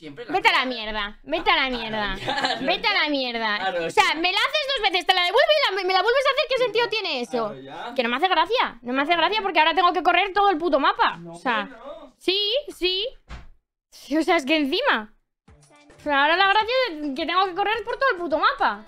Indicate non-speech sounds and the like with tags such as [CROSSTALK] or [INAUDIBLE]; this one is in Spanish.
La Vete a la mierda. Vete a la ah, mierda. [LAUGHS] Vete a la mierda. O sea, me la haces dos veces, te la devuelves y me la vuelves a hacer. ¿Qué sentido tiene eso? Que no me hace gracia. No me hace gracia porque ahora tengo que correr todo el puto mapa. o sea, sí, sí. [LAUGHS] O sea, es que encima. Ahora la gracia es que tengo que correr por todo el puto mapa.